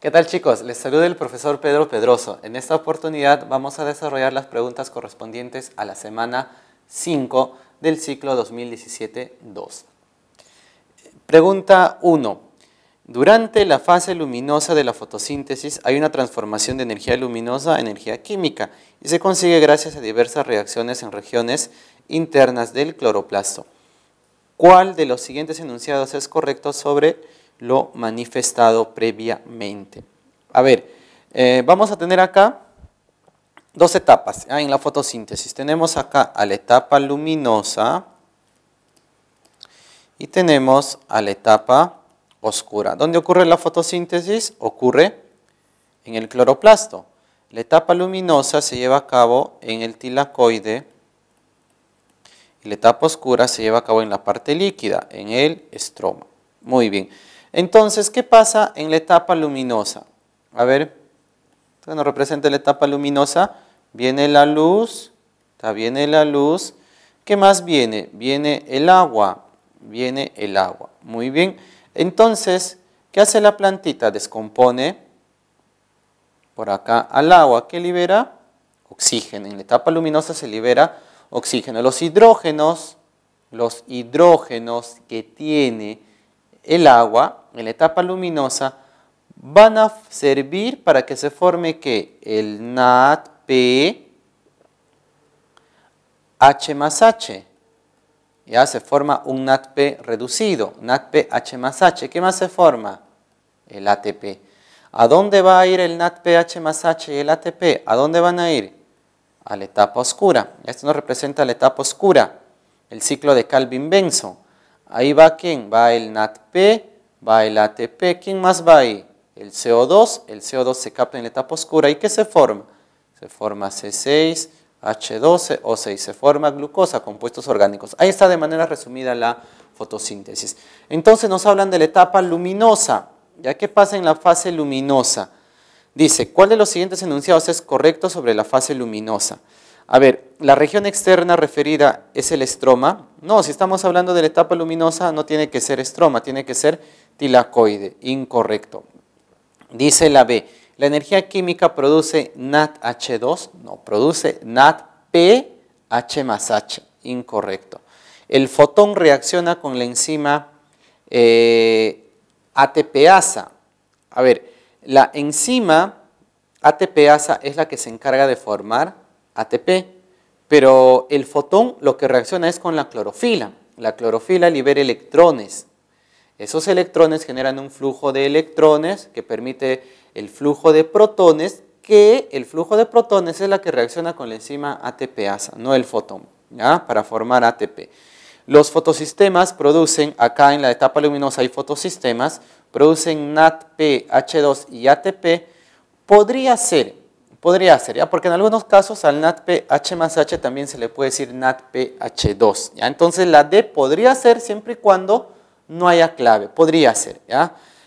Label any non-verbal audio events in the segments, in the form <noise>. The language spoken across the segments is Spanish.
¿Qué tal chicos? Les saluda el profesor Pedro Pedroso. En esta oportunidad vamos a desarrollar las preguntas correspondientes a la semana 5 del ciclo 2017-2. Pregunta 1. Durante la fase luminosa de la fotosíntesis hay una transformación de energía luminosa a energía química y se consigue gracias a diversas reacciones en regiones internas del cloroplasto. ¿Cuál de los siguientes enunciados es correcto sobre lo manifestado previamente. A ver, eh, vamos a tener acá dos etapas ah, en la fotosíntesis. Tenemos acá a la etapa luminosa y tenemos a la etapa oscura. ¿Dónde ocurre la fotosíntesis? Ocurre en el cloroplasto. La etapa luminosa se lleva a cabo en el tilacoide y la etapa oscura se lleva a cabo en la parte líquida, en el estroma. Muy bien. Entonces, ¿qué pasa en la etapa luminosa? A ver, nos representa la etapa luminosa. Viene la luz, está viene la luz. ¿Qué más viene? Viene el agua, viene el agua. Muy bien. Entonces, ¿qué hace la plantita? Descompone por acá al agua. que libera? Oxígeno. En la etapa luminosa se libera oxígeno. Los hidrógenos, los hidrógenos que tiene el agua en la etapa luminosa, van a servir para que se forme que el NADP H más H. Ya se forma un NATP reducido, NADP H más H. ¿Qué más se forma? El ATP. ¿A dónde va a ir el H más H y el ATP? ¿A dónde van a ir? A la etapa oscura. Esto nos representa la etapa oscura, el ciclo de Calvin-Benson. Ahí va quién? Va el NATP va el ATP. ¿Quién más va ahí? El CO2. El CO2 se capta en la etapa oscura. ¿Y qué se forma? Se forma C6, H12, O6. Se forma glucosa, compuestos orgánicos. Ahí está de manera resumida la fotosíntesis. Entonces nos hablan de la etapa luminosa. ¿Ya qué pasa en la fase luminosa? Dice, ¿cuál de los siguientes enunciados es correcto sobre la fase luminosa? A ver, la región externa referida es el estroma. No, si estamos hablando de la etapa luminosa, no tiene que ser estroma, tiene que ser tilacoide, incorrecto. Dice la B, la energía química produce NADH2, no, produce NADPH más H, incorrecto. El fotón reacciona con la enzima eh, ATPasa. A ver, la enzima ATPasa es la que se encarga de formar ATP, pero el fotón lo que reacciona es con la clorofila. La clorofila libera electrones esos electrones generan un flujo de electrones que permite el flujo de protones, que el flujo de protones es la que reacciona con la enzima ATPasa, no el fotón, para formar ATP. Los fotosistemas producen, acá en la etapa luminosa hay fotosistemas, producen nadph 2 y ATP. Podría ser, podría ser, ¿ya? porque en algunos casos al NATPH más H también se le puede decir NADPH2. ¿ya? Entonces la D podría ser siempre y cuando no haya clave. Podría ser,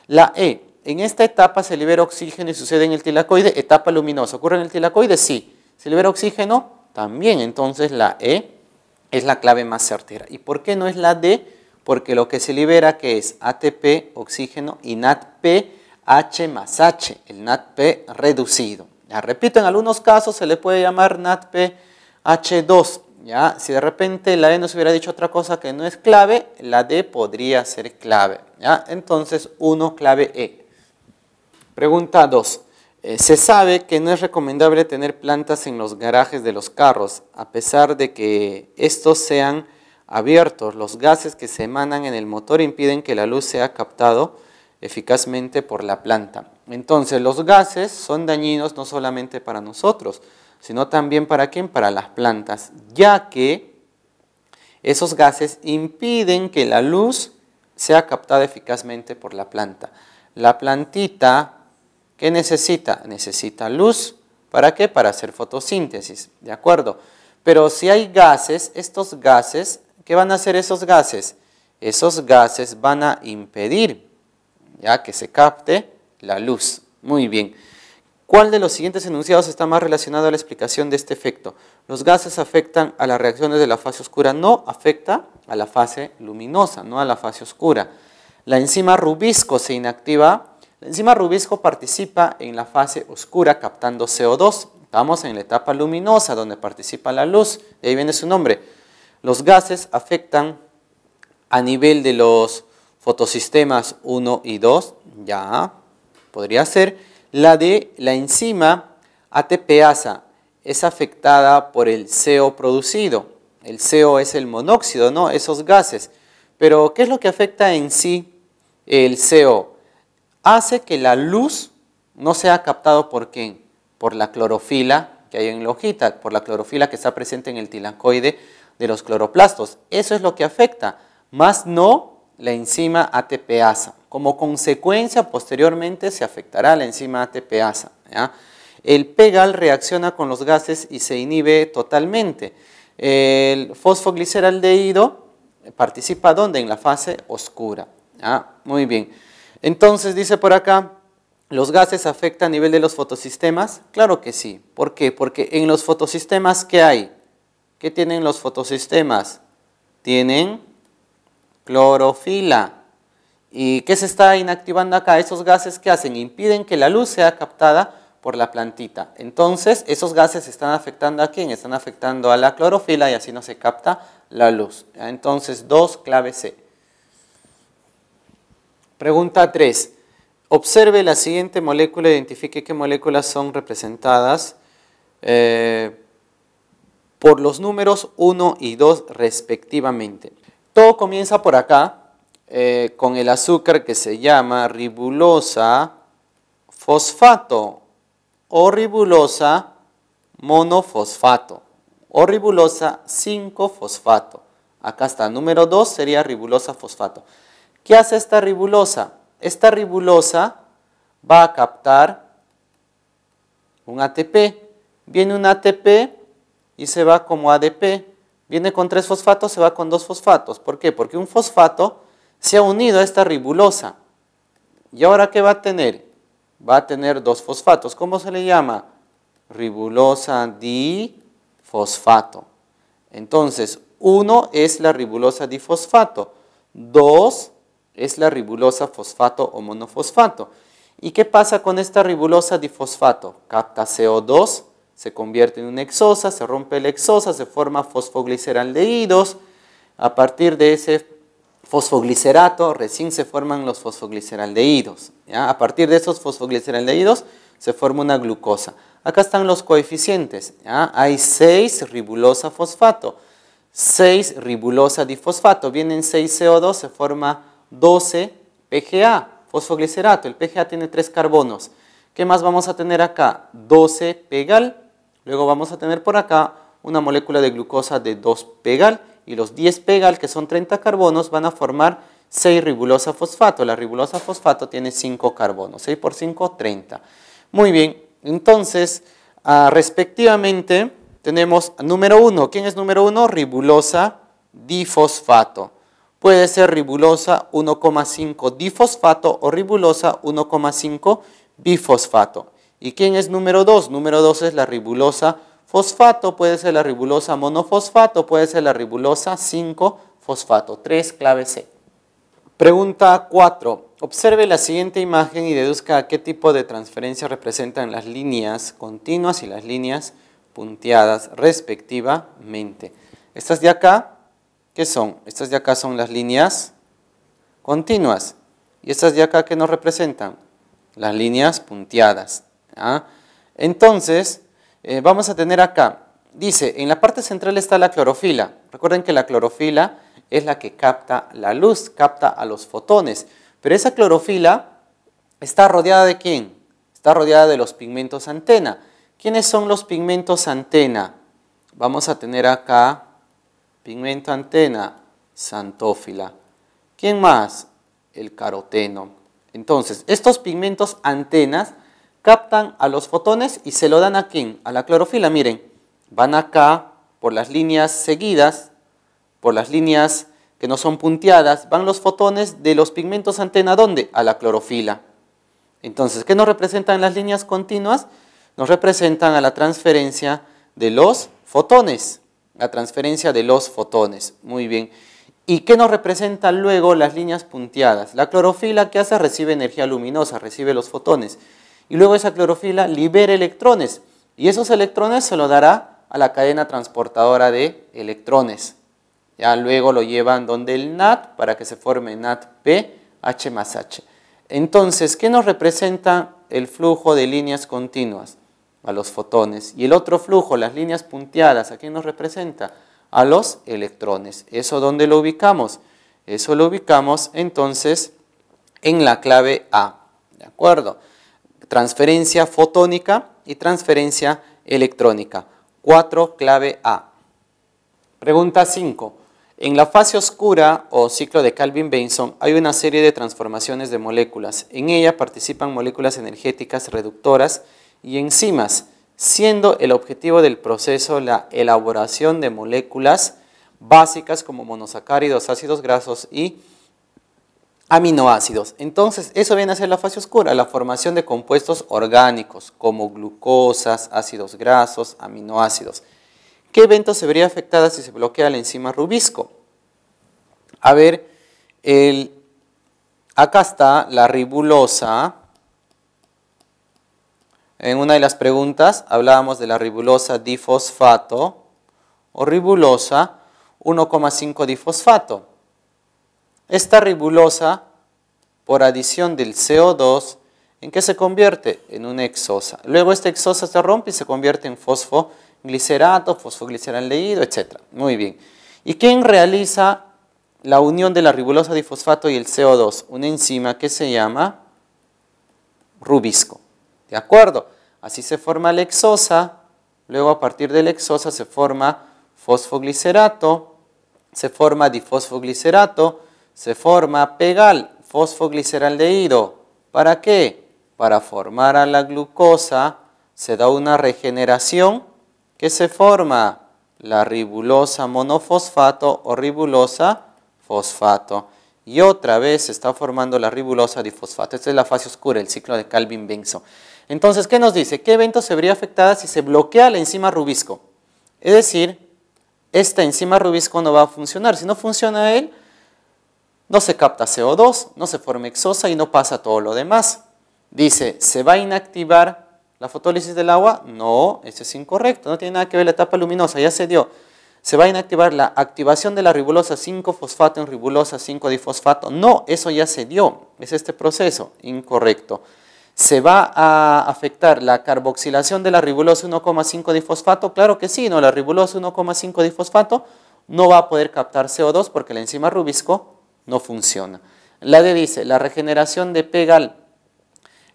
La E. En esta etapa se libera oxígeno y sucede en el tilacoide, etapa luminosa. ¿Ocurre en el tilacoide? Sí. ¿Se libera oxígeno? También. Entonces la E es la clave más certera. ¿Y por qué no es la D? Porque lo que se libera que es ATP, oxígeno y NATPH más H, el NATP reducido. Ya repito, en algunos casos se le puede llamar natph 2 si de repente la E nos hubiera dicho otra cosa que no es clave, la D podría ser clave, ¿ya? Entonces uno clave E. Pregunta 2. Eh, se sabe que no es recomendable tener plantas en los garajes de los carros, a pesar de que estos sean abiertos. Los gases que se emanan en el motor impiden que la luz sea captada eficazmente por la planta. Entonces, los gases son dañinos no solamente para nosotros, sino también para quién, para las plantas, ya que esos gases impiden que la luz sea captada eficazmente por la planta. La plantita, ¿qué necesita? Necesita luz. ¿Para qué? Para hacer fotosíntesis, ¿de acuerdo? Pero si hay gases, estos gases, ¿qué van a hacer esos gases? Esos gases van a impedir ya que se capte la luz. Muy bien. ¿Cuál de los siguientes enunciados está más relacionado a la explicación de este efecto? Los gases afectan a las reacciones de la fase oscura, no afecta a la fase luminosa, no a la fase oscura. La enzima rubisco se inactiva. La enzima rubisco participa en la fase oscura captando CO2. Estamos en la etapa luminosa donde participa la luz, de ahí viene su nombre. Los gases afectan a nivel de los fotosistemas 1 y 2, ya, podría ser la de la enzima ATPasa es afectada por el CO producido. El CO es el monóxido, ¿no? Esos gases. Pero, ¿qué es lo que afecta en sí el CO? Hace que la luz no sea captado por quién? Por la clorofila que hay en la hojita, por la clorofila que está presente en el tilancoide de los cloroplastos. Eso es lo que afecta, más no la enzima ATPasa. Como consecuencia, posteriormente se afectará la enzima ATPasa. El PEGAL reacciona con los gases y se inhibe totalmente. El fosfogliceraldehído participa ¿dónde? En la fase oscura. Muy bien. Entonces dice por acá, ¿los gases afectan a nivel de los fotosistemas? Claro que sí. ¿Por qué? Porque en los fotosistemas, ¿qué hay? ¿Qué tienen los fotosistemas? Tienen clorofila. ¿Y qué se está inactivando acá? Esos gases que hacen impiden que la luz sea captada por la plantita. Entonces, esos gases están afectando a quién? Están afectando a la clorofila y así no se capta la luz. Entonces, dos clave C. Pregunta 3. Observe la siguiente molécula, identifique qué moléculas son representadas eh, por los números 1 y 2 respectivamente. Todo comienza por acá eh, con el azúcar que se llama ribulosa fosfato o ribulosa monofosfato o ribulosa 5-fosfato. Acá está, número 2 sería ribulosa fosfato. ¿Qué hace esta ribulosa? Esta ribulosa va a captar un ATP. Viene un ATP y se va como ADP. Viene con tres fosfatos, se va con dos fosfatos. ¿Por qué? Porque un fosfato se ha unido a esta ribulosa. ¿Y ahora qué va a tener? Va a tener dos fosfatos. ¿Cómo se le llama? Ribulosa difosfato. Entonces, uno es la ribulosa difosfato. Dos es la ribulosa fosfato o monofosfato. ¿Y qué pasa con esta ribulosa difosfato? Capta CO2 se convierte en un exosa, se rompe la exosa, se forma fosfogliceraldehídos. A partir de ese fosfoglicerato recién se forman los fosfogliceraldehídos. A partir de esos fosfogliceraldehídos se forma una glucosa. Acá están los coeficientes. Hay 6 ribulosa fosfato, 6 ribulosa difosfato. Vienen 6 CO2, se forma 12 PGA, fosfoglicerato. El PGA tiene 3 carbonos. ¿Qué más vamos a tener acá? 12 pegal Luego vamos a tener por acá una molécula de glucosa de 2 pegal y los 10 pegal, que son 30 carbonos, van a formar 6 ribulosa fosfato. La ribulosa fosfato tiene 5 carbonos. 6 por 5, 30. Muy bien, entonces, ah, respectivamente, tenemos número 1. ¿Quién es número 1? Ribulosa difosfato. Puede ser ribulosa 1,5 difosfato o ribulosa 1,5 bifosfato. ¿Y quién es número 2? Número 2 es la ribulosa fosfato, puede ser la ribulosa monofosfato, puede ser la ribulosa 5-fosfato, 3 clave C. Pregunta 4. Observe la siguiente imagen y deduzca qué tipo de transferencia representan las líneas continuas y las líneas punteadas respectivamente. Estas de acá, ¿qué son? Estas de acá son las líneas continuas. ¿Y estas de acá qué nos representan? Las líneas punteadas. ¿ah? Entonces, eh, vamos a tener acá, dice, en la parte central está la clorofila. Recuerden que la clorofila es la que capta la luz, capta a los fotones. Pero esa clorofila está rodeada de quién? Está rodeada de los pigmentos antena. ¿Quiénes son los pigmentos antena? Vamos a tener acá pigmento antena, santófila. ¿Quién más? El caroteno. Entonces, estos pigmentos antenas captan a los fotones y se lo dan a quién? A la clorofila, miren, van acá por las líneas seguidas, por las líneas que no son punteadas, van los fotones de los pigmentos antena, ¿dónde? A la clorofila. Entonces, ¿qué nos representan las líneas continuas? Nos representan a la transferencia de los fotones, la transferencia de los fotones, muy bien. ¿Y qué nos representan luego las líneas punteadas? La clorofila, que hace? Recibe energía luminosa, recibe los fotones y luego esa clorofila libera electrones y esos electrones se lo dará a la cadena transportadora de electrones. Ya luego lo llevan donde el NAT para que se forme NATP H más H. Entonces, ¿qué nos representa el flujo de líneas continuas? A los fotones. Y el otro flujo, las líneas punteadas, ¿a quién nos representa? A los electrones. ¿Eso dónde lo ubicamos? Eso lo ubicamos entonces en la clave A. ¿De acuerdo? transferencia fotónica y transferencia electrónica. Cuatro Clave A. Pregunta 5. En la fase oscura o ciclo de Calvin-Benson hay una serie de transformaciones de moléculas. En ella participan moléculas energéticas reductoras y enzimas, siendo el objetivo del proceso la elaboración de moléculas básicas como monosacáridos, ácidos grasos y aminoácidos. Entonces, eso viene a ser la fase oscura, la formación de compuestos orgánicos como glucosas, ácidos grasos, aminoácidos. ¿Qué evento se vería afectada si se bloquea la enzima rubisco? A ver, acá está la ribulosa. En una de las preguntas hablábamos de la ribulosa difosfato o ribulosa 1,5 difosfato. Esta ribulosa, por adición del CO2, ¿en qué se convierte? En una exosa. Luego esta exosa se rompe y se convierte en fosfoglicerato, leído, etc. Muy bien. ¿Y quién realiza la unión de la ribulosa difosfato y el CO2? Una enzima que se llama rubisco. ¿De acuerdo? Así se forma la exosa, luego a partir de la exosa se forma fosfoglicerato, se forma difosfoglicerato, se forma pegal, fosfogliceraldehído. ¿Para qué? Para formar a la glucosa se da una regeneración que se forma la ribulosa monofosfato o ribulosa fosfato. Y otra vez se está formando la ribulosa difosfato. Esta es la fase oscura, el ciclo de Calvin-Benson. Entonces, ¿qué nos dice? ¿Qué eventos se vería afectada si se bloquea la enzima rubisco? Es decir, esta enzima rubisco no va a funcionar. Si no funciona él, no se capta CO2, no se forma exosa y no pasa todo lo demás. Dice, ¿se va a inactivar la fotólisis del agua? No, eso es incorrecto, no tiene nada que ver la etapa luminosa, ya se dio. ¿Se va a inactivar la activación de la ribulosa 5-fosfato en ribulosa 5-difosfato? No, eso ya se dio, es este proceso, incorrecto se va a afectar la carboxilación de la ribulosa 1,5 difosfato? Claro que sí, no, la ribulosa 1,5 difosfato no va a poder captar CO2 porque la enzima Rubisco no funciona. La D dice, la regeneración de Pegal,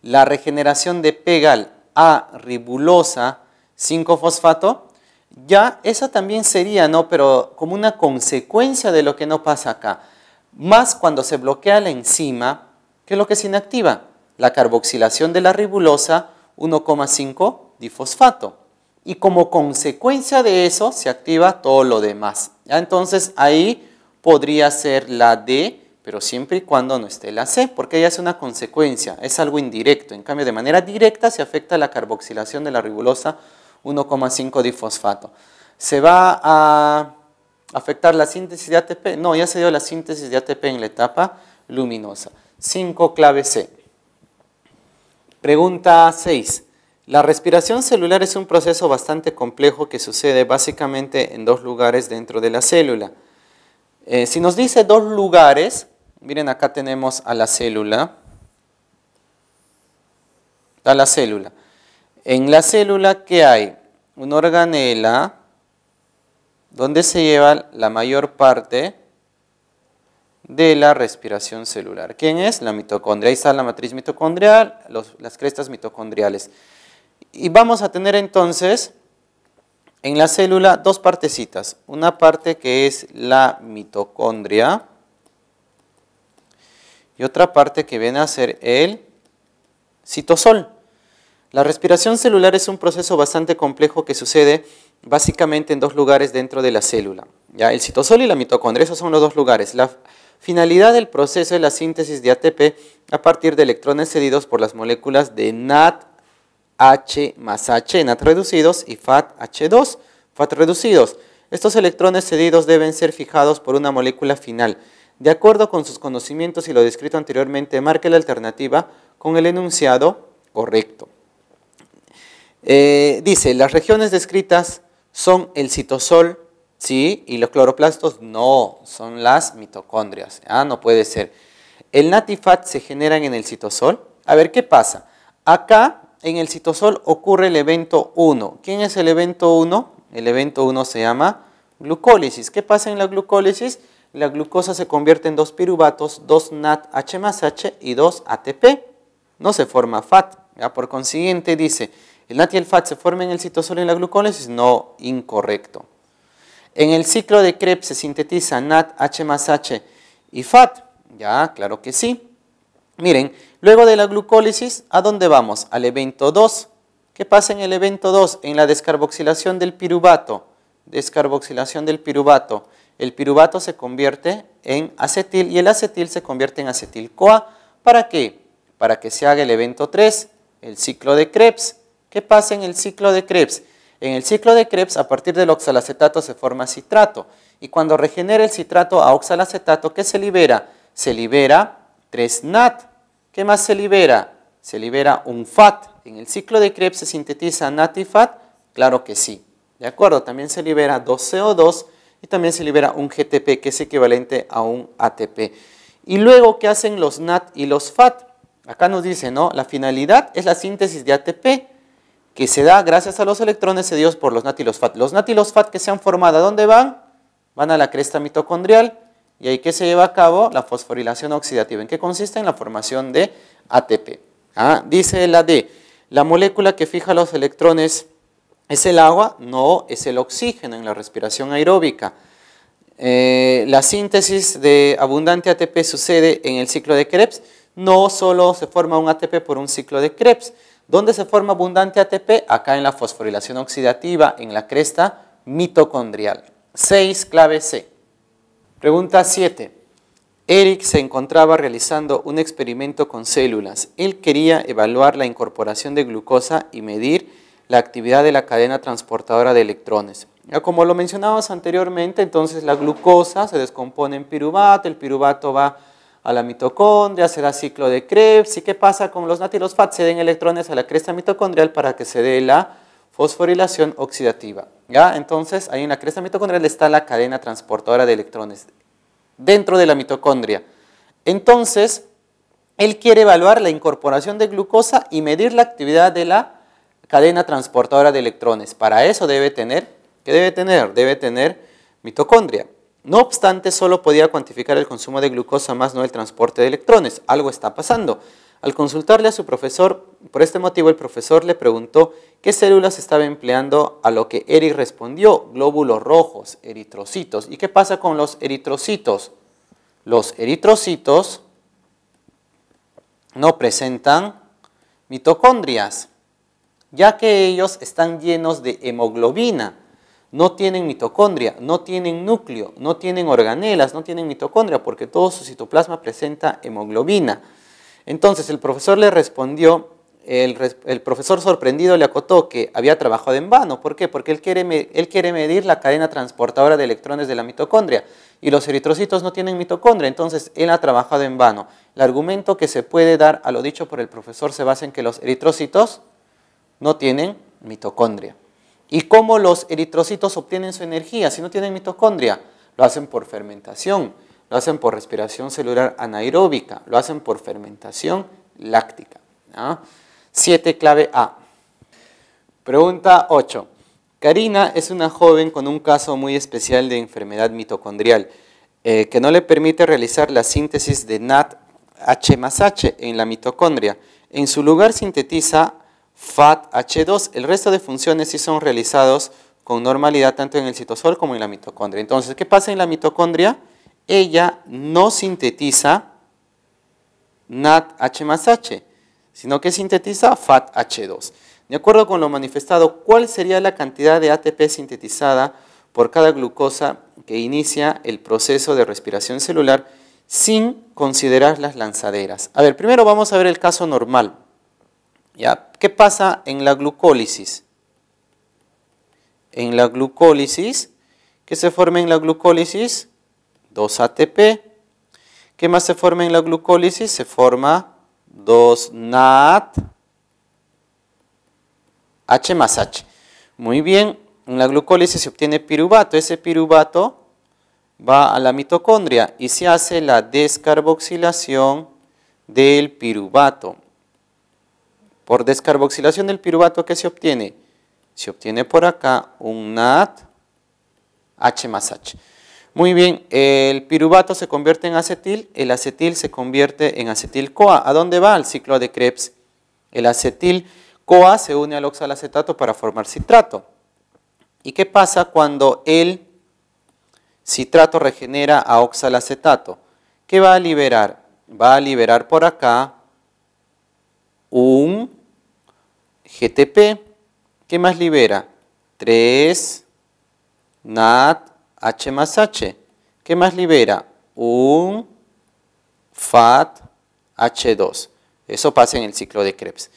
la regeneración de Pegal a ribulosa 5-fosfato, ya esa también sería, ¿no? Pero como una consecuencia de lo que no pasa acá. Más cuando se bloquea la enzima, ¿qué es lo que se inactiva? La carboxilación de la ribulosa 1,5 difosfato. Y como consecuencia de eso se activa todo lo demás. ¿ya? Entonces ahí podría ser la D, pero siempre y cuando no esté la C, porque ella es una consecuencia, es algo indirecto. En cambio, de manera directa se afecta la carboxilación de la ribulosa 1,5 difosfato. ¿Se va a afectar la síntesis de ATP? No, ya se dio la síntesis de ATP en la etapa luminosa. 5 clave C. Pregunta 6. La respiración celular es un proceso bastante complejo que sucede básicamente en dos lugares dentro de la célula. Eh, si nos dice dos lugares, miren acá tenemos a la célula, Está la célula. En la célula, ¿qué hay? Un organela donde se lleva la mayor parte de la respiración celular. ¿Quién es? La mitocondria. Ahí está la matriz mitocondrial, las crestas mitocondriales. Y vamos a tener entonces en la célula, dos partecitas. Una parte que es la mitocondria y otra parte que viene a ser el citosol. La respiración celular es un proceso bastante complejo que sucede básicamente en dos lugares dentro de la célula. ¿ya? El citosol y la mitocondria, esos son los dos lugares. La finalidad del proceso es la síntesis de ATP a partir de electrones cedidos por las moléculas de NAD. H más H en reducidos y FAT H2, FAT reducidos. Estos electrones cedidos deben ser fijados por una molécula final. De acuerdo con sus conocimientos y lo descrito anteriormente, marque la alternativa con el enunciado correcto. Eh, dice, las regiones descritas son el citosol, sí, y los cloroplastos, no, son las mitocondrias. Ah, no puede ser. El y FAT se generan en el citosol. A ver, ¿qué pasa? Acá en el citosol ocurre el evento 1. ¿Quién es el evento 1? El evento 1 se llama glucólisis. ¿Qué pasa en la glucólisis? La glucosa se convierte en dos piruvatos, dos NADH más H y dos ATP. No se forma FAT. ¿ya? Por consiguiente, dice, ¿el NAT y el FAT se forman en el citosol en la glucólisis? No, incorrecto. En el ciclo de Krebs se sintetiza NAT, H más H y FAT. Ya, claro que sí. Miren, luego de la glucólisis, ¿a dónde vamos? Al evento 2. ¿Qué pasa en el evento 2? En la descarboxilación del piruvato. Descarboxilación del piruvato. El piruvato se convierte en acetil y el acetil se convierte en acetil-CoA. ¿Para qué? Para que se haga el evento 3, el ciclo de Krebs. ¿Qué pasa en el ciclo de Krebs? En el ciclo de Krebs, a partir del oxalacetato se forma citrato. Y cuando regenera el citrato a oxalacetato, ¿qué se libera? Se libera 3-NAT. ¿Qué más se libera? ¿Se libera un FAT? ¿En el ciclo de Krebs se sintetiza FAT? Claro que sí. ¿De acuerdo? También se libera 2CO2 y también se libera un GTP, que es equivalente a un ATP. Y luego, ¿qué hacen los NAT y los FAT? Acá nos dice, ¿no? La finalidad es la síntesis de ATP, que se da gracias a los electrones cedidos por los NAT y los FAT. Los NAT y los FAT que se han formado, ¿a dónde van? Van a la cresta mitocondrial ¿Y ahí qué se lleva a cabo? La fosforilación oxidativa. ¿En qué consiste? En la formación de ATP. ¿Ah? Dice la D, la molécula que fija los electrones es el agua, no, es el oxígeno en la respiración aeróbica. Eh, la síntesis de abundante ATP sucede en el ciclo de Krebs. No solo se forma un ATP por un ciclo de Krebs. ¿Dónde se forma abundante ATP? Acá en la fosforilación oxidativa, en la cresta mitocondrial. 6 clave C. Pregunta 7. Eric se encontraba realizando un experimento con células. Él quería evaluar la incorporación de glucosa y medir la actividad de la cadena transportadora de electrones. como lo mencionabas anteriormente, entonces la glucosa se descompone en piruvato, el piruvato va a la mitocondria, se da ciclo de Krebs. ¿Y qué pasa con los natilos Se den electrones a la cresta mitocondrial para que se dé la fosforilación oxidativa. ¿ya? Entonces, ahí en la cresta mitocondrial está la cadena transportadora de electrones dentro de la mitocondria. Entonces, él quiere evaluar la incorporación de glucosa y medir la actividad de la cadena transportadora de electrones. Para eso debe tener, ¿qué debe tener? Debe tener mitocondria. No obstante, solo podía cuantificar el consumo de glucosa más no el transporte de electrones. Algo está pasando. Al consultarle a su profesor por este motivo, el profesor le preguntó qué células estaba empleando, a lo que Eric respondió, glóbulos rojos, eritrocitos. ¿Y qué pasa con los eritrocitos? Los eritrocitos no presentan mitocondrias, ya que ellos están llenos de hemoglobina, no tienen mitocondria, no tienen núcleo, no tienen organelas, no tienen mitocondria, porque todo su citoplasma presenta hemoglobina. Entonces el profesor le respondió el, profesor sorprendido le acotó que había trabajado en vano. ¿Por qué? Porque él quiere, él quiere medir la cadena transportadora de electrones de la mitocondria y los eritrocitos no tienen mitocondria, entonces él ha trabajado en vano. El argumento que se puede dar a lo dicho por el profesor se basa en que los eritrocitos no tienen mitocondria. ¿Y cómo los eritrocitos obtienen su energía si no tienen mitocondria? Lo hacen por fermentación, lo hacen por respiración celular anaeróbica, lo hacen por fermentación láctica. 7 clave A. Pregunta 8. Karina es una joven con un caso muy especial de enfermedad mitocondrial eh, que no le permite realizar la síntesis de NAT H más H en la mitocondria. En su lugar sintetiza h 2 El resto de funciones sí son realizados con normalidad tanto en el citosol como en la mitocondria. Entonces, ¿qué pasa en la mitocondria? Ella no sintetiza NADH más H sino que sintetiza FATH2. De acuerdo con lo manifestado, ¿cuál sería la cantidad de ATP sintetizada por cada glucosa que inicia el proceso de respiración celular sin considerar las lanzaderas? A ver, primero vamos a ver el caso normal. ¿Ya? ¿Qué pasa en la glucólisis? En la glucólisis, ¿qué se forma en la glucólisis? 2 ATP. ¿Qué más se forma en la glucólisis? Se forma 2 NAT H más H. Muy bien, en la glucólisis se obtiene piruvato. Ese piruvato va a la mitocondria y se hace la descarboxilación del piruvato. Por descarboxilación del piruvato, ¿qué se obtiene? Se obtiene por acá un NAT H más H. Muy bien, el piruvato se convierte en acetil, el acetil se convierte en acetil-CoA. ¿A dónde va el ciclo de Krebs? El acetil-CoA se une al oxalacetato para formar citrato. ¿Y qué pasa cuando el citrato regenera a oxalacetato? ¿Qué va a liberar? Va a liberar por acá un GTP. ¿Qué más libera? 3 NAT H más H. ¿Qué más libera? Un FAT H2. Eso pasa en el ciclo de Krebs.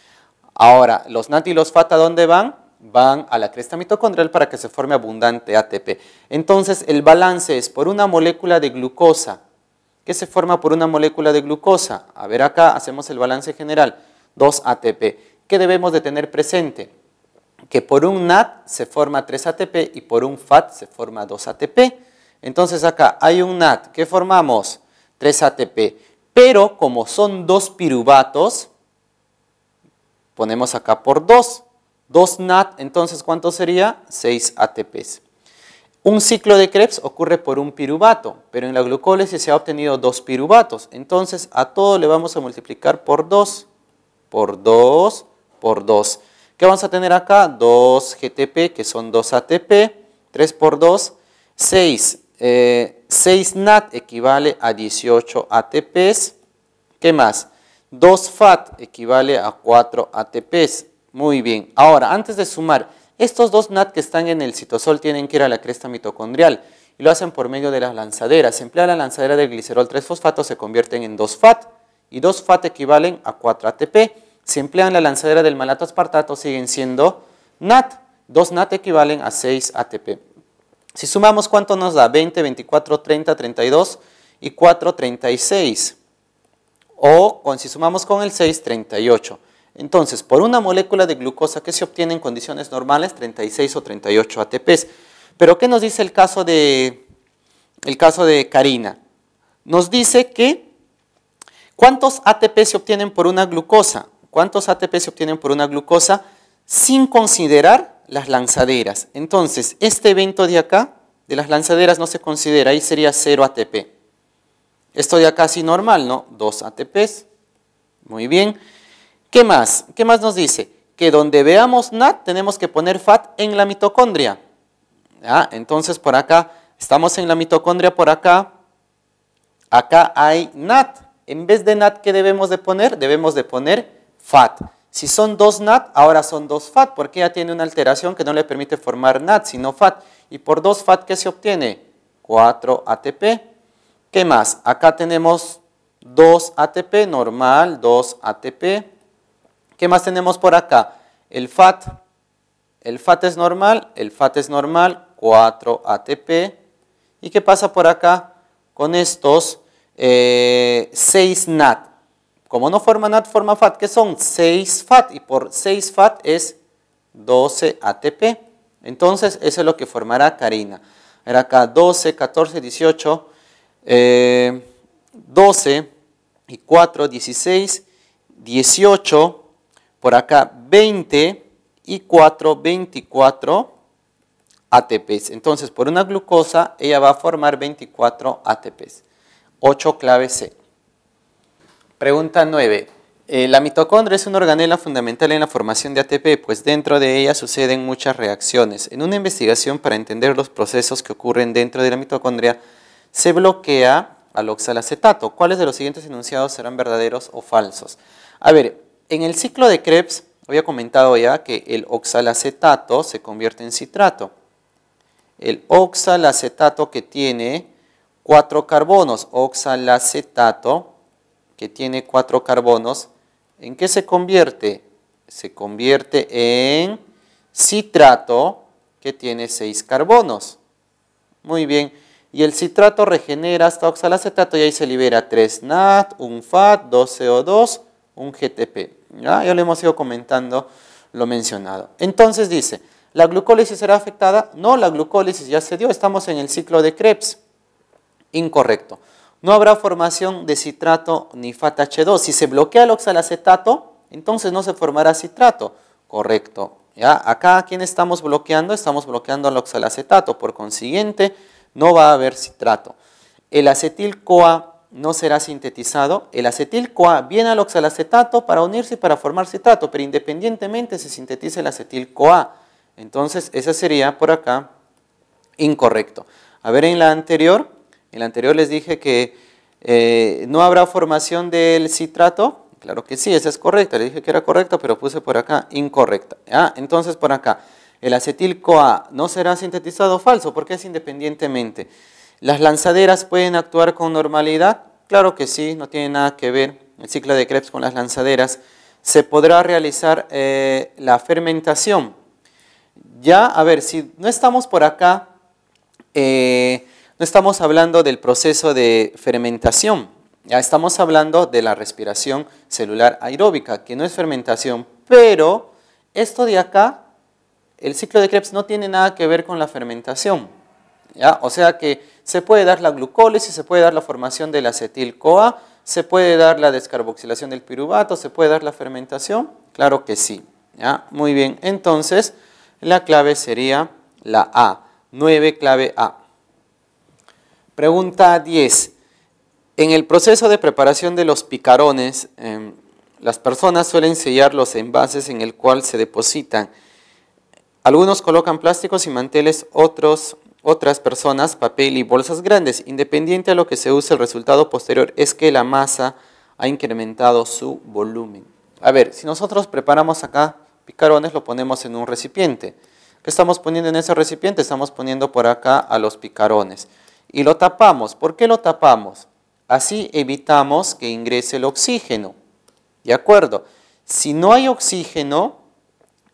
Ahora, los NAT y los FAT, ¿a dónde van? Van a la cresta mitocondrial para que se forme abundante ATP. Entonces, el balance es por una molécula de glucosa. ¿Qué se forma por una molécula de glucosa? A ver acá, hacemos el balance general. 2 ATP. ¿Qué debemos de tener presente? que por un NAT se forma 3 ATP y por un FAT se forma 2 ATP. Entonces acá hay un NAT que formamos 3 ATP, pero como son dos piruvatos, ponemos acá por 2. 2 NAT, entonces ¿cuánto sería? 6 ATPs. Un ciclo de Krebs ocurre por un piruvato, pero en la glucólisis se ha obtenido dos piruvatos. Entonces a todo le vamos a multiplicar por 2, por 2, por 2. ¿Qué vamos a tener acá? 2 GTP, que son 2 ATP, 3 por 2, 6. 6 NAT equivale a 18 ATPs. ¿Qué más? 2 FAT equivale a 4 ATPs. Muy bien. Ahora, antes de sumar, estos 2 NAT que están en el citosol tienen que ir a la cresta mitocondrial y lo hacen por medio de las lanzaderas. Se emplea la lanzadera de glicerol 3-fosfato, se convierten en 2-FAT y 2-FAT equivalen a 4 ATP se emplean la lanzadera del malato aspartato siguen siendo NAT. 2 NAT equivalen a 6 ATP. Si sumamos, ¿cuánto nos da? 20, 24, 30, 32 y 4, 36. O si sumamos con el 6, 38. Entonces, por una molécula de glucosa que se obtiene en condiciones normales, 36 o 38 ATPs. Pero, ¿qué nos dice el caso de, el caso de Karina? Nos dice que ¿cuántos ATP se obtienen por una glucosa? ¿Cuántos ATP se obtienen por una glucosa? Sin considerar las lanzaderas. Entonces, este evento de acá, de las lanzaderas, no se considera. Ahí sería 0 ATP. Esto de acá sí normal, ¿no? Dos ATPs. Muy bien. ¿Qué más? ¿Qué más nos dice? Que donde veamos NAT tenemos que poner FAT en la mitocondria. Ah, entonces por acá, estamos en la mitocondria por acá. Acá hay NAT. En vez de NAT, ¿qué debemos de poner? Debemos de poner fat. Si son dos NAT, ahora son dos FAT, porque ya tiene una alteración que no le permite formar NAT, sino FAT. Y por dos FAT, ¿qué se obtiene? 4 ATP. ¿Qué más? Acá tenemos 2 ATP normal, 2 ATP. ¿Qué más tenemos por acá? El FAT. El FAT es normal, el FAT es normal, 4 ATP. ¿Y qué pasa por acá? Con estos 6 eh, NAT. Como no forma NAT, forma FAT, que son 6 FAT, y por 6 FAT es 12 ATP. Entonces, eso es lo que formará Karina. Era acá 12, 14, 18, 12 y 4, 16, 18, por acá 20 y 4, 24 ATPs. Entonces, por una glucosa, ella va a formar 24 ATPs. 8 clave C. Pregunta 9. Eh, la mitocondria es una organela fundamental en la formación de ATP, pues dentro de ella suceden muchas reacciones. En una investigación para entender los procesos que ocurren dentro de la mitocondria, se bloquea al oxalacetato. ¿Cuáles de los siguientes enunciados serán verdaderos o falsos? A ver, en el ciclo de Krebs había comentado ya que el oxalacetato se convierte en citrato. El oxalacetato que tiene cuatro carbonos, oxalacetato, que tiene cuatro carbonos, ¿en qué se convierte? Se convierte en citrato, que tiene seis carbonos. Muy bien. Y el citrato regenera hasta oxalacetato y ahí se libera 3 NAT, 1 FAT, 2 CO2, 1 GTP. ¿Ya? ya le hemos ido comentando lo mencionado. Entonces dice, ¿la glucólisis será afectada? No, la glucólisis ya se dio, estamos en el ciclo de Krebs. Incorrecto no habrá formación de citrato ni FATH2. Si se bloquea el oxalacetato, entonces no se formará citrato. Correcto. ¿ya? Acá, ¿a quién estamos bloqueando? Estamos bloqueando al oxalacetato. Por consiguiente, no va a haber citrato. El acetil-CoA no será sintetizado. El acetil-CoA viene al oxalacetato para unirse y para formar citrato, pero independientemente se sintetiza el acetil-CoA. Entonces, esa sería por acá incorrecto. A ver, en la anterior el anterior les dije que eh, no habrá formación del citrato. Claro que sí, esa es correcta. Le dije que era correcta, pero puse por acá incorrecta. Ah, entonces por acá, el acetil-CoA no será sintetizado falso porque es independientemente. ¿Las lanzaderas pueden actuar con normalidad? Claro que sí, no tiene nada que ver el ciclo de Krebs con las lanzaderas. Se podrá realizar eh, la fermentación. Ya, a ver, si no estamos por acá... Eh, no estamos hablando del proceso de fermentación, ya estamos hablando de la respiración celular aeróbica, que no es fermentación, pero esto de acá, el ciclo de Krebs no tiene nada que ver con la fermentación. ¿ya? O sea que se puede dar la glucólisis, se puede dar la formación del acetil-CoA, se puede dar la descarboxilación del piruvato, se puede dar la fermentación, claro que sí. ¿ya? Muy bien, entonces la clave sería la A, 9 clave A. Pregunta 10. En el proceso de preparación de los picarones, em, las personas suelen sellar los envases en el cual se depositan. Algunos colocan plásticos y manteles, otros, otras personas papel y bolsas grandes. Independiente a lo que se use, el resultado posterior es que la masa ha incrementado su volumen. A ver, si nosotros preparamos acá picarones, lo ponemos en un recipiente. ¿Qué estamos poniendo en ese recipiente? Estamos poniendo por acá a los picarones y lo tapamos. ¿Por qué lo tapamos? Así evitamos que ingrese el oxígeno. ¿De acuerdo? Si no hay oxígeno,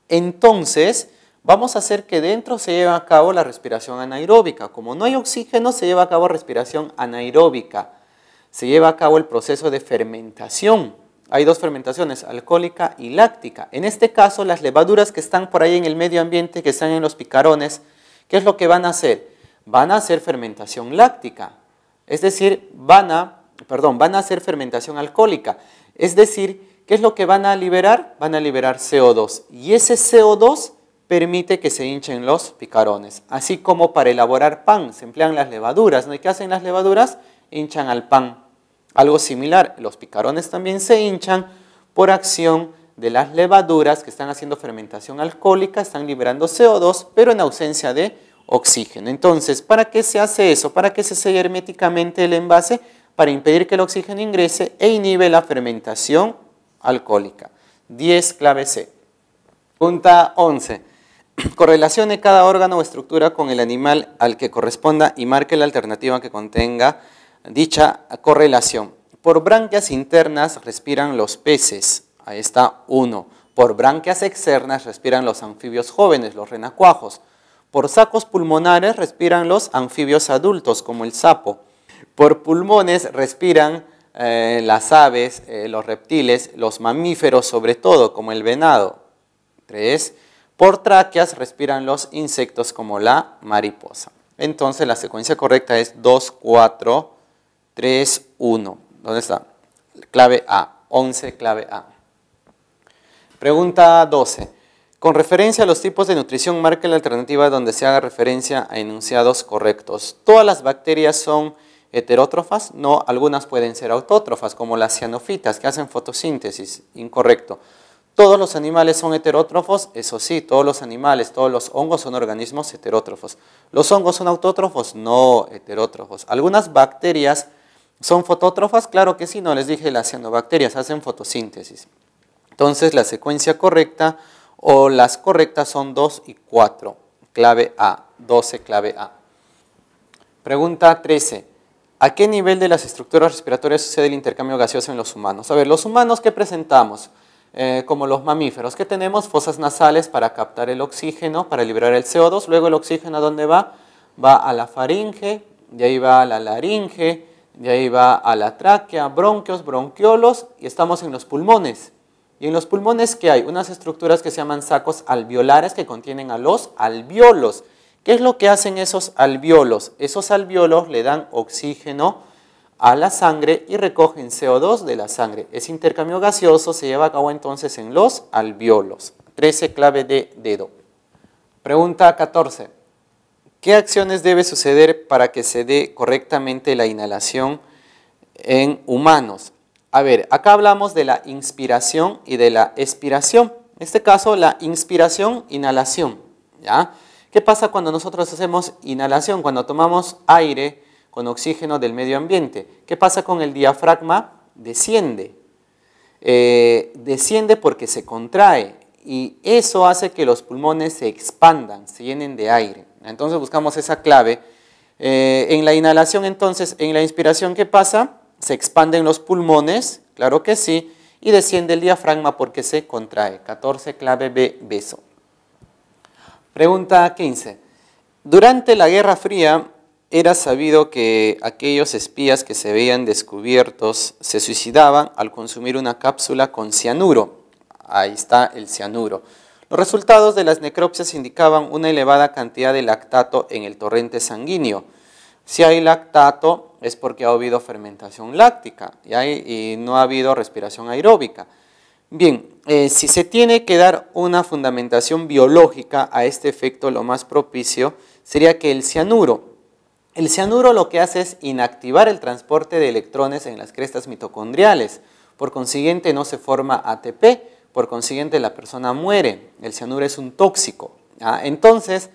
entonces vamos a hacer que dentro se lleve a cabo la respiración anaeróbica. Como no hay oxígeno, se lleva a cabo respiración anaeróbica. Se lleva a cabo el proceso de fermentación. Hay dos fermentaciones, alcohólica y láctica. En este caso, las levaduras que están por ahí en el medio ambiente, que están en los picarones, ¿qué es lo que van a hacer? van a hacer fermentación láctica, es decir, van a, perdón, van a hacer fermentación alcohólica, es decir, ¿qué es lo que van a liberar? Van a liberar CO2 y ese CO2 permite que se hinchen los picarones, así como para elaborar pan se emplean las levaduras, ¿no? ¿Y qué hacen las levaduras? Hinchan al pan. Algo similar, los picarones también se hinchan por acción de las levaduras que están haciendo fermentación alcohólica, están liberando CO2, pero en ausencia de oxígeno. Entonces, ¿para qué se hace eso? ¿Para qué se sella herméticamente el envase? Para impedir que el oxígeno ingrese e inhibe la fermentación alcohólica. 10 clave C. Punta 11. <clears throat> Correlacione cada órgano o estructura con el animal al que corresponda y marque la alternativa que contenga dicha correlación. Por branquias internas respiran los peces. Ahí está 1. Por branquias externas respiran los anfibios jóvenes, los renacuajos. Por sacos pulmonares respiran los anfibios adultos, como el sapo. Por pulmones respiran eh, las aves, eh, los reptiles, los mamíferos sobre todo, como el venado. 3. Por tráqueas respiran los insectos como la mariposa. Entonces la secuencia correcta es 2, 4, 3, 1. ¿Dónde está? Clave A. 11, clave A. Pregunta 12. Con referencia a los tipos de nutrición, marque la alternativa donde se haga referencia a enunciados correctos. Todas las bacterias son heterótrofas, no, algunas pueden ser autótrofas, como las cianofitas, que hacen fotosíntesis, incorrecto. Todos los animales son heterótrofos, eso sí, todos los animales, todos los hongos son organismos heterótrofos. ¿Los hongos son autótrofos? No, heterótrofos. Algunas bacterias son fotótrofas, claro que sí, no les dije las cianobacterias, hacen fotosíntesis. Entonces la secuencia correcta o las correctas son 2 y 4, clave A, 12 clave A. Pregunta 13. ¿A qué nivel de las estructuras respiratorias sucede el intercambio gaseoso en los humanos? A ver, los humanos que presentamos, eh, como los mamíferos, que tenemos fosas nasales para captar el oxígeno, para liberar el CO2, luego el oxígeno ¿a dónde va? Va a la faringe, de ahí va a la laringe, de ahí va a la tráquea, bronquios, bronquiolos y estamos en los pulmones. Y en los pulmones, ¿qué hay? Unas estructuras que se llaman sacos alveolares que contienen a los alveolos. ¿Qué es lo que hacen esos alveolos? Esos alveolos le dan oxígeno a la sangre y recogen CO2 de la sangre. Ese intercambio gaseoso se lleva a cabo entonces en los alveolos. 13 clave de dedo. Pregunta 14. ¿Qué acciones debe suceder para que se dé correctamente la inhalación en humanos? A ver, acá hablamos de la inspiración y de la expiración. En este caso, la inspiración, inhalación. ¿ya? ¿Qué pasa cuando nosotros hacemos inhalación? Cuando tomamos aire con oxígeno del medio ambiente. ¿Qué pasa con el diafragma? Desciende. Eh, desciende porque se contrae y eso hace que los pulmones se expandan, se llenen de aire. Entonces buscamos esa clave. Eh, en la inhalación, entonces, en la inspiración, ¿qué pasa? se expanden los pulmones, claro que sí, y desciende el diafragma porque se contrae. 14 clave B, beso. Pregunta 15. Durante la Guerra Fría era sabido que aquellos espías que se veían descubiertos se suicidaban al consumir una cápsula con cianuro. Ahí está el cianuro. Los resultados de las necropsias indicaban una elevada cantidad de lactato en el torrente sanguíneo. Si hay lactato es porque ha habido fermentación láctica y, no ha habido respiración aeróbica. Bien, eh, si se tiene que dar una fundamentación biológica a este efecto, lo más propicio sería que el cianuro, el cianuro lo que hace es inactivar el transporte de electrones en las crestas mitocondriales, por consiguiente no se forma ATP, por consiguiente la persona muere, el cianuro es un tóxico. ¿ah? Entonces,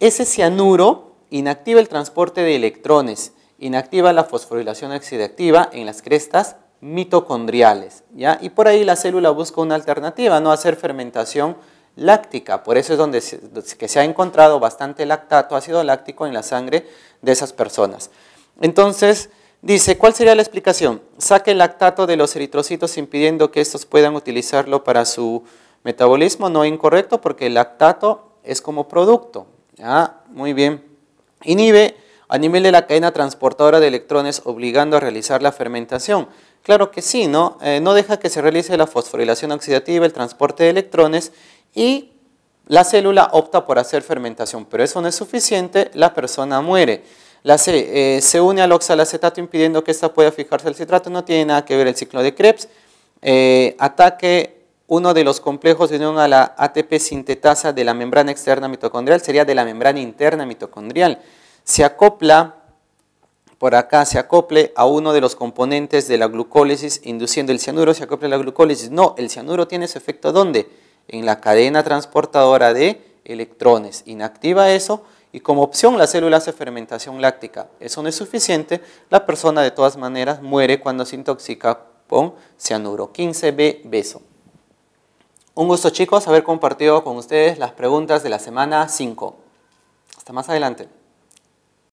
ese cianuro inactiva el transporte de electrones, inactiva la fosforilación oxidativa en las crestas mitocondriales. ¿ya? Y por ahí la célula busca una alternativa, no hacer fermentación láctica. Por eso es donde se, se ha encontrado bastante lactato, ácido láctico en la sangre de esas personas. Entonces, dice, ¿cuál sería la explicación? Saque el lactato de los eritrocitos impidiendo que estos puedan utilizarlo para su metabolismo. No incorrecto porque el lactato es como producto. ¿ya? Muy bien. Inhibe a nivel de la cadena transportadora de electrones obligando a realizar la fermentación. Claro que sí, ¿no? Eh, no deja que se realice la fosforilación oxidativa, el transporte de electrones y la célula opta por hacer fermentación, pero eso no es suficiente, la persona muere. La eh, se une al oxalacetato impidiendo que ésta pueda fijarse al citrato, no tiene nada que ver el ciclo de Krebs. Eh, ataque uno de los complejos de unión a la ATP sintetasa de la membrana externa mitocondrial sería de la membrana interna mitocondrial. Se acopla, por acá se acople a uno de los componentes de la glucólisis induciendo el cianuro, se acopla a la glucólisis. No, el cianuro tiene su efecto ¿dónde? En la cadena transportadora de electrones. Inactiva eso y como opción la célula hace fermentación láctica. Eso no es suficiente, la persona de todas maneras muere cuando se intoxica con cianuro. 15B, beso. Un gusto chicos haber compartido con ustedes las preguntas de la semana 5. Hasta más adelante.